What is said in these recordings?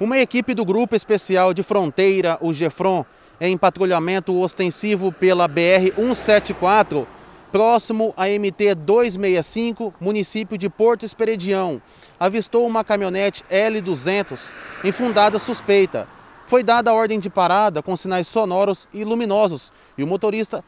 Uma equipe do Grupo Especial de Fronteira, o GEFRON, em patrulhamento ostensivo pela BR-174, próximo à MT-265, município de Porto Esperedião, avistou uma caminhonete L200 em fundada suspeita. Foi dada a ordem de parada com sinais sonoros e luminosos e o motorista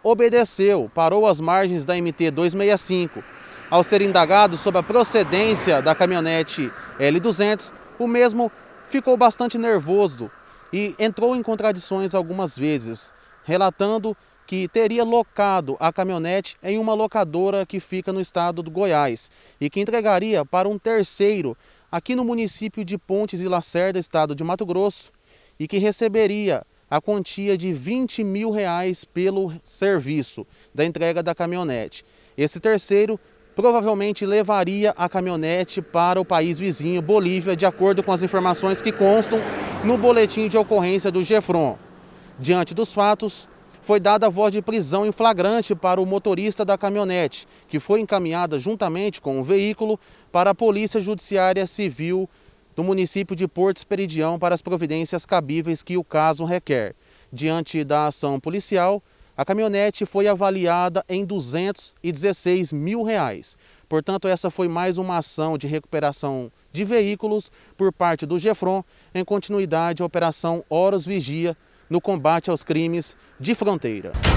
obedeceu, parou às margens da MT-265. Ao ser indagado sobre a procedência da caminhonete L200, o mesmo ficou bastante nervoso e entrou em contradições algumas vezes, relatando que teria locado a caminhonete em uma locadora que fica no estado do Goiás e que entregaria para um terceiro aqui no município de Pontes e Lacerda, estado de Mato Grosso, e que receberia a quantia de 20 mil reais pelo serviço da entrega da caminhonete. Esse terceiro provavelmente levaria a caminhonete para o país vizinho, Bolívia, de acordo com as informações que constam no boletim de ocorrência do Gefron. Diante dos fatos, foi dada voz de prisão em flagrante para o motorista da caminhonete, que foi encaminhada juntamente com o veículo para a Polícia Judiciária Civil do município de Porto Esperidião para as providências cabíveis que o caso requer. Diante da ação policial, a caminhonete foi avaliada em 216 mil reais. Portanto, essa foi mais uma ação de recuperação de veículos por parte do GEFRON, em continuidade à Operação Horas Vigia, no combate aos crimes de fronteira.